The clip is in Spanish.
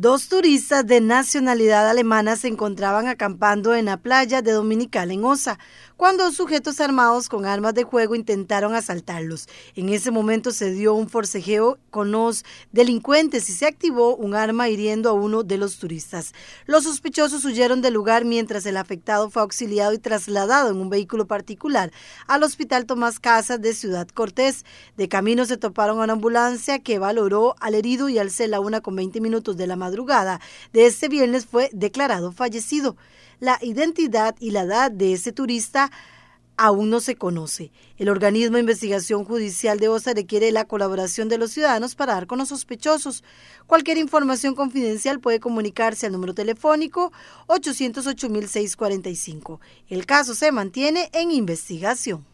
Dos turistas de nacionalidad alemana se encontraban acampando en la playa de Dominical en Osa, cuando sujetos armados con armas de juego intentaron asaltarlos. En ese momento se dio un forcejeo con los delincuentes y se activó un arma hiriendo a uno de los turistas. Los sospechosos huyeron del lugar mientras el afectado fue auxiliado y trasladado en un vehículo particular al Hospital Tomás Casas de Ciudad Cortés. De camino se toparon a una ambulancia que valoró al herido y al CELA una con 20 minutos de la madrugada madrugada de este viernes fue declarado fallecido. La identidad y la edad de ese turista aún no se conoce. El organismo de investigación judicial de OSA requiere la colaboración de los ciudadanos para dar con los sospechosos. Cualquier información confidencial puede comunicarse al número telefónico 808-645. El caso se mantiene en investigación.